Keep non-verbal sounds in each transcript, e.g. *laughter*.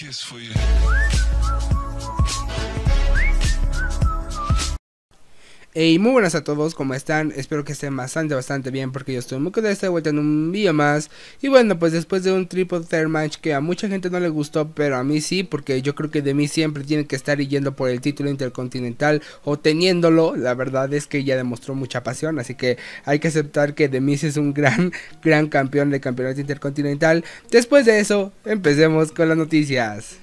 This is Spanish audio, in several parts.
kiss for you. Y muy buenas a todos, ¿cómo están? Espero que estén bastante, bastante bien porque yo estoy muy contento de vuelta en un video más. Y bueno, pues después de un triple third match que a mucha gente no le gustó, pero a mí sí, porque yo creo que de mí siempre tiene que estar yendo por el título intercontinental o teniéndolo. La verdad es que ya demostró mucha pasión, así que hay que aceptar que de es un gran, *laughs* gran campeón de campeonato intercontinental. Después de eso, empecemos con las noticias.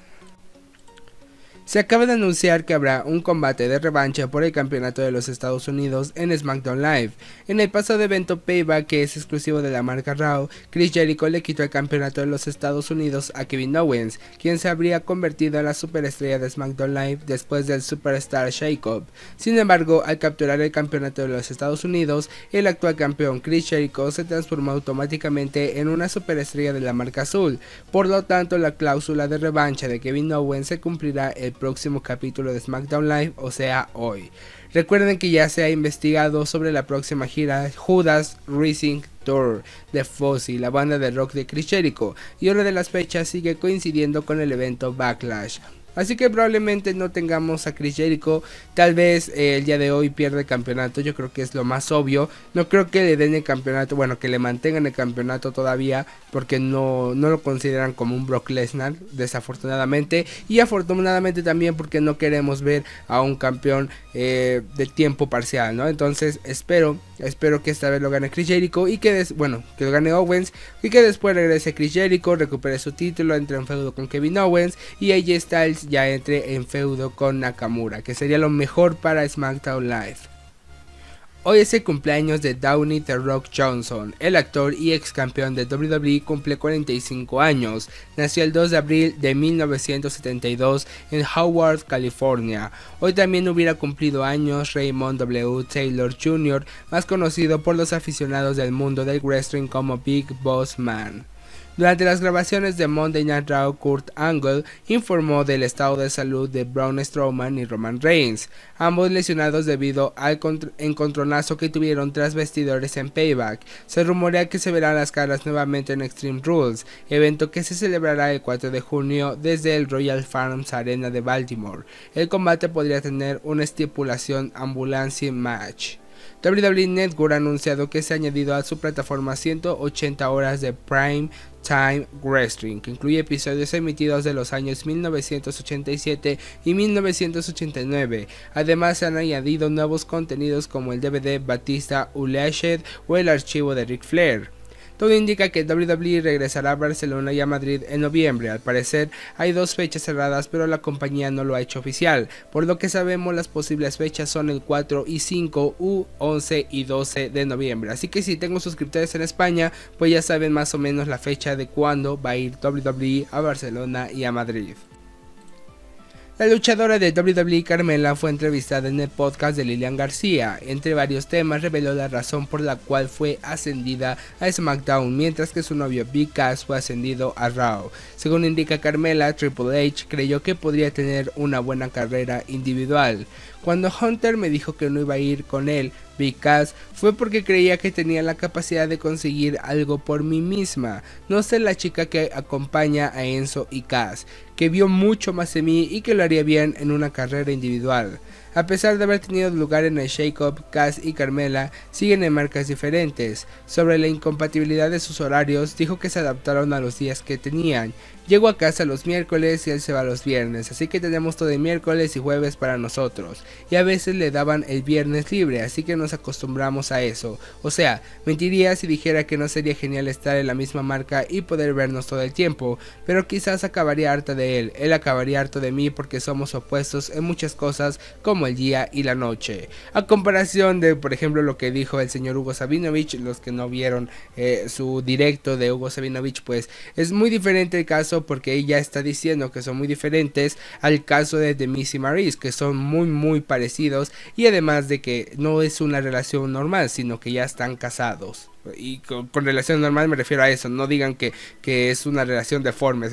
Se acaba de anunciar que habrá un combate de revancha por el campeonato de los Estados Unidos en SmackDown Live. En el pasado evento Payback, que es exclusivo de la marca Raw, Chris Jericho le quitó el campeonato de los Estados Unidos a Kevin Owens, quien se habría convertido en la superestrella de SmackDown Live después del Superstar Jacob. Sin embargo, al capturar el campeonato de los Estados Unidos, el actual campeón Chris Jericho se transformó automáticamente en una superestrella de la marca azul. Por lo tanto, la cláusula de revancha de Kevin Owens se cumplirá el próximo capítulo de SmackDown Live, o sea, hoy. Recuerden que ya se ha investigado sobre la próxima gira Judas Racing Tour de Fozzy, la banda de rock de Chris Jericho, y una de las fechas sigue coincidiendo con el evento Backlash. Así que probablemente no tengamos a Chris Jericho. Tal vez eh, el día de hoy pierda el campeonato. Yo creo que es lo más obvio. No creo que le den el campeonato. Bueno, que le mantengan el campeonato todavía. Porque no, no lo consideran como un Brock Lesnar. Desafortunadamente. Y afortunadamente también porque no queremos ver a un campeón eh, de tiempo parcial. ¿no? Entonces espero. Espero que esta vez lo gane Chris Jericho. Y que bueno, que lo gane Owens. Y que después regrese Chris Jericho. Recupere su título. Entre en feudo con Kevin Owens. Y ahí está el ya entre en feudo con Nakamura, que sería lo mejor para SmackDown Live. Hoy es el cumpleaños de Downey The Rock Johnson, el actor y ex campeón de WWE cumple 45 años, nació el 2 de abril de 1972 en Howard, California. Hoy también hubiera cumplido años Raymond W. Taylor Jr., más conocido por los aficionados del mundo del wrestling como Big Boss Man. Durante las grabaciones de Monday Night Raw, Kurt Angle informó del estado de salud de Braun Strowman y Roman Reigns, ambos lesionados debido al encontronazo que tuvieron tras vestidores en Payback. Se rumorea que se verán las caras nuevamente en Extreme Rules, evento que se celebrará el 4 de junio desde el Royal Farms Arena de Baltimore. El combate podría tener una estipulación ambulancia match. WWE Network ha anunciado que se ha añadido a su plataforma 180 horas de Prime Time Wrestling, que incluye episodios emitidos de los años 1987 y 1989. Además, se han añadido nuevos contenidos como el DVD Batista Ulashed o el archivo de Ric Flair. Todo indica que WWE regresará a Barcelona y a Madrid en noviembre. Al parecer hay dos fechas cerradas, pero la compañía no lo ha hecho oficial. Por lo que sabemos, las posibles fechas son el 4 y 5 u 11 y 12 de noviembre. Así que si tengo suscriptores en España, pues ya saben más o menos la fecha de cuándo va a ir WWE a Barcelona y a Madrid. La luchadora de WWE Carmela fue entrevistada en el podcast de Lilian García. Entre varios temas reveló la razón por la cual fue ascendida a SmackDown, mientras que su novio Big Cass fue ascendido a Raw. Según indica Carmela, Triple H creyó que podría tener una buena carrera individual. Cuando Hunter me dijo que no iba a ir con él, Because fue porque creía que tenía la capacidad de conseguir algo por mí misma, no sé la chica que acompaña a Enzo y Cass, que vio mucho más en mí y que lo haría bien en una carrera individual. A pesar de haber tenido lugar en el Shake-Up, Cass y Carmela siguen en marcas diferentes. Sobre la incompatibilidad de sus horarios, dijo que se adaptaron a los días que tenían. Llego a casa los miércoles y él se va los viernes, así que tenemos todo el miércoles y jueves para nosotros. Y a veces le daban el viernes libre, así que nos acostumbramos a eso. O sea, mentiría si dijera que no sería genial estar en la misma marca y poder vernos todo el tiempo, pero quizás acabaría harta de él, él acabaría harto de mí porque somos opuestos en muchas cosas como el día y la noche. A comparación de, por ejemplo, lo que dijo el señor Hugo Sabinovich, los que no vieron eh, su directo de Hugo Sabinovich, pues es muy diferente el caso porque ella está diciendo que son muy diferentes al caso de Demis y Maris, que son muy, muy parecidos y además de que no es una relación normal, sino que ya están casados. Y con, relación normal me refiero a eso, no digan que, que es una relación deforme.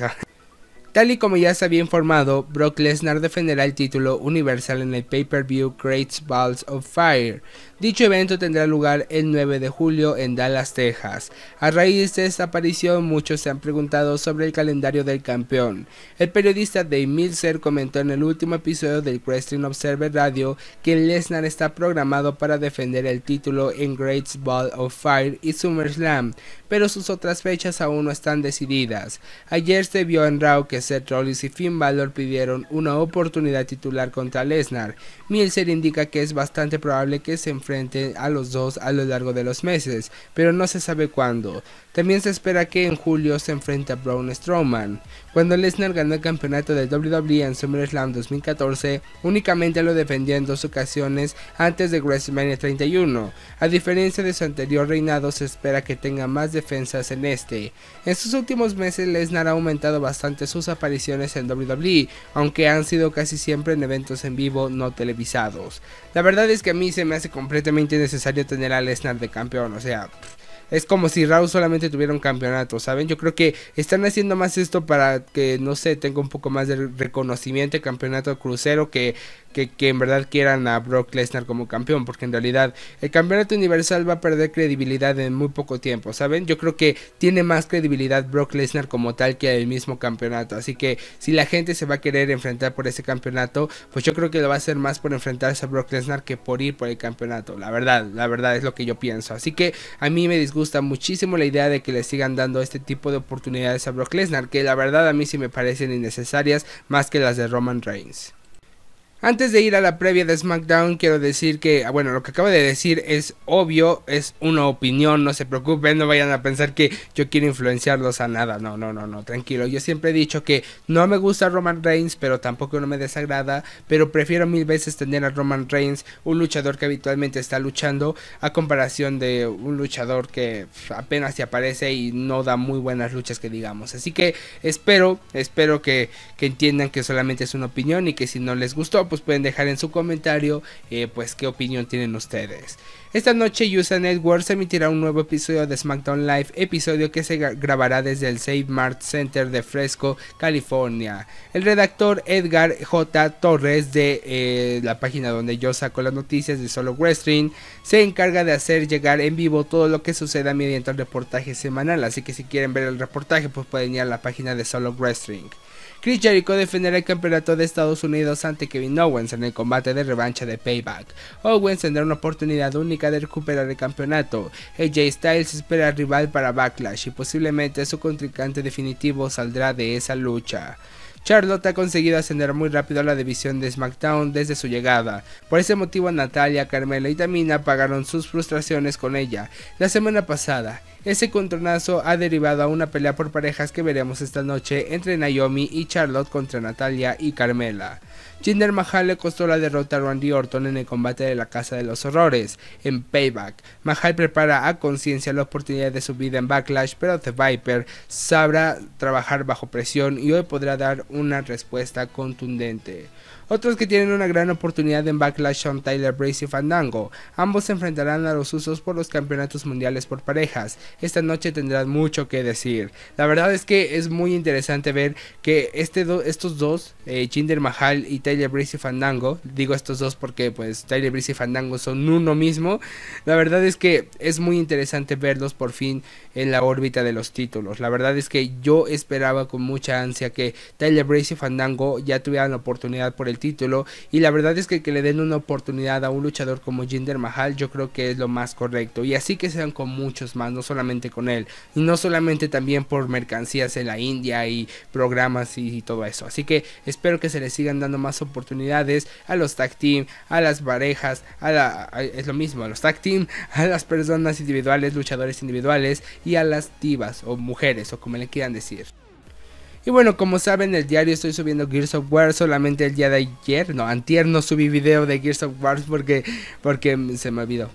Tal y como ya se había informado, Brock Lesnar defenderá el título Universal en el pay-per-view Great Balls of Fire, Dicho evento tendrá lugar el 9 de julio en Dallas, Texas. A raíz de esta aparición, muchos se han preguntado sobre el calendario del campeón. El periodista Dave Milser comentó en el último episodio del Wrestling Observer Radio que Lesnar está programado para defender el título en Great Ball of Fire y SummerSlam, pero sus otras fechas aún no están decididas. Ayer se vio en Raw que Seth Rollins y Finn Balor pidieron una oportunidad titular contra Lesnar. Milser indica que es bastante probable que se frente a los dos a lo largo de los meses, pero no se sabe cuándo. También se espera que en julio se enfrente a Braun Strowman. Cuando Lesnar ganó el campeonato de WWE en SummerSlam 2014, únicamente lo defendió en dos ocasiones antes de WrestleMania 31. A diferencia de su anterior reinado, se espera que tenga más defensas en este. En sus últimos meses, Lesnar ha aumentado bastante sus apariciones en WWE, aunque han sido casi siempre en eventos en vivo no televisados. La verdad es que a mí se me hace completamente completamente necesario tener al Lesnar de campeón. O sea, es como si Raw solamente tuviera un campeonato, ¿saben? Yo creo que están haciendo más esto para que, no sé, tenga un poco más de reconocimiento el campeonato crucero que, que, que en verdad quieran a Brock Lesnar como campeón, porque en realidad el campeonato universal va a perder credibilidad en muy poco tiempo, ¿saben? Yo creo que tiene más credibilidad Brock Lesnar como tal que el mismo campeonato, así que si la gente se va a querer enfrentar por ese campeonato, pues yo creo que lo va a hacer más por enfrentarse a Brock Lesnar que por ir por el campeonato, la verdad, la verdad es lo que yo pienso, así que a mí me disgusta gusta muchísimo la idea de que le sigan dando este tipo de oportunidades a Brock Lesnar, que la verdad a mí sí me parecen innecesarias más que las de Roman Reigns. Antes de ir a la previa de SmackDown, quiero decir que, bueno, lo que acabo de decir es obvio, es una opinión, no se preocupen, no vayan a pensar que yo quiero influenciarlos a nada, no, no, no, no, tranquilo. Yo siempre he dicho que no me gusta Roman Reigns, pero tampoco no me desagrada, pero prefiero mil veces tener a Roman Reigns, un luchador que habitualmente está luchando, a comparación de un luchador que apenas se aparece y no da muy buenas luchas que digamos. Así que espero, espero que, que entiendan que solamente es una opinión y que si no les gustó, pues pues, pueden dejar en su comentario eh, pues qué opinión tienen ustedes. Esta noche USA Network emitirá un nuevo episodio de SmackDown Live, episodio que se grabará desde el Save Mart Center de Fresco, California. El redactor Edgar J. Torres de eh, la página donde yo saco las noticias de Solo Wrestling se encarga de hacer llegar en vivo todo lo que suceda mediante el reportaje semanal, así que si quieren ver el reportaje pues pueden ir a la página de Solo Wrestling. Chris Jericho defenderá el campeonato de Estados Unidos ante Kevin Owens en el combate de revancha de Payback. Owens tendrá una oportunidad única de recuperar el campeonato. AJ Styles espera rival para Backlash y posiblemente su contrincante definitivo saldrá de esa lucha. Charlotte ha conseguido ascender muy rápido a la división de SmackDown desde su llegada. Por ese motivo Natalia, Carmela y Tamina pagaron sus frustraciones con ella la semana pasada ese contronazo ha derivado a una pelea por parejas que veremos esta noche entre Naomi y Charlotte contra Natalia y Carmela. Jinder Mahal le costó la derrota a Randy Orton en el combate de la Casa de los Horrores, en Payback. Mahal prepara a conciencia la oportunidad de su vida en Backlash, pero The Viper sabrá trabajar bajo presión y hoy podrá dar una respuesta contundente. Otros que tienen una gran oportunidad en Backlash son Tyler Brace y Fandango. Ambos se enfrentarán a los usos por los campeonatos mundiales por parejas. Esta noche tendrán mucho que decir. La verdad es que es muy interesante ver que este estos dos, eh, Jinder Mahal y Tyler Brace y Fandango, digo estos dos porque pues Tyler Brace y Fandango son uno mismo. La verdad es que es muy interesante verlos por fin en la órbita de los títulos. La verdad es que yo esperaba con mucha ansia que Tyler Brace y Fandango ya tuvieran la oportunidad por el título y la verdad es que que le den una oportunidad a un luchador como Jinder Mahal yo creo que es lo más correcto y así que sean con muchos más, no solamente con él y no solamente también por mercancías en la India y programas y, todo eso, así que espero que se le sigan dando más oportunidades a los tag team, a las parejas, a la, es lo mismo, a los tag team, a las personas individuales, luchadores individuales y a las divas o mujeres o como le quieran decir. Y bueno, como saben, el diario estoy subiendo Gears of War solamente el día de ayer. No, antier no subí video de Gears of War porque, porque se me olvidó.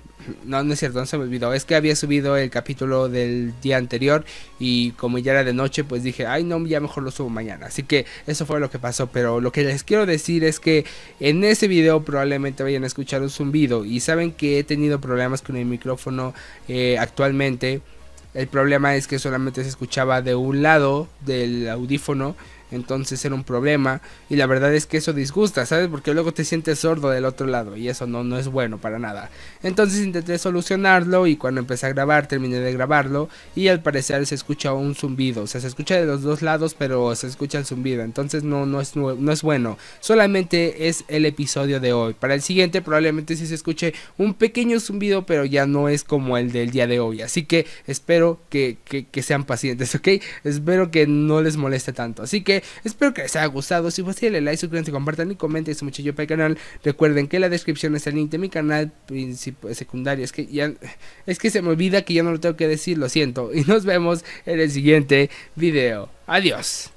No, no es cierto, no se me olvidó. Es que había subido el capítulo del día anterior y como ya era de noche, pues dije, ay no, ya mejor lo subo mañana. Así que eso fue lo que pasó. Pero lo que les quiero decir es que en ese video probablemente vayan a escuchar un zumbido. Y saben que he tenido problemas con el micrófono eh, actualmente. El problema es que solamente se escuchaba de un lado del audífono entonces era un problema y la verdad es que eso disgusta, ¿sabes? Porque luego te sientes sordo del otro lado y eso no, no es bueno para nada. Entonces intenté solucionarlo y cuando empecé a grabar terminé de grabarlo y al parecer se escucha un zumbido, o sea, se escucha de los dos lados pero se escucha el zumbido, entonces no, no, es, no, es bueno, solamente es el episodio de hoy. Para el siguiente probablemente sí se escuche un pequeño zumbido pero ya no es como el del día de hoy, así que espero que, que sean pacientes, *laughs* ¿ok? Espero que no les moleste tanto, así que espero que les haya gustado. Si fue así, denle like, suscríbanse, compartan y comenten. es mucho yo para el canal. Recuerden que en la descripción está el link de mi canal secundario. Es que ya, es que se me olvida que ya no lo tengo que decir, lo siento. Y nos vemos en el siguiente video. Adiós.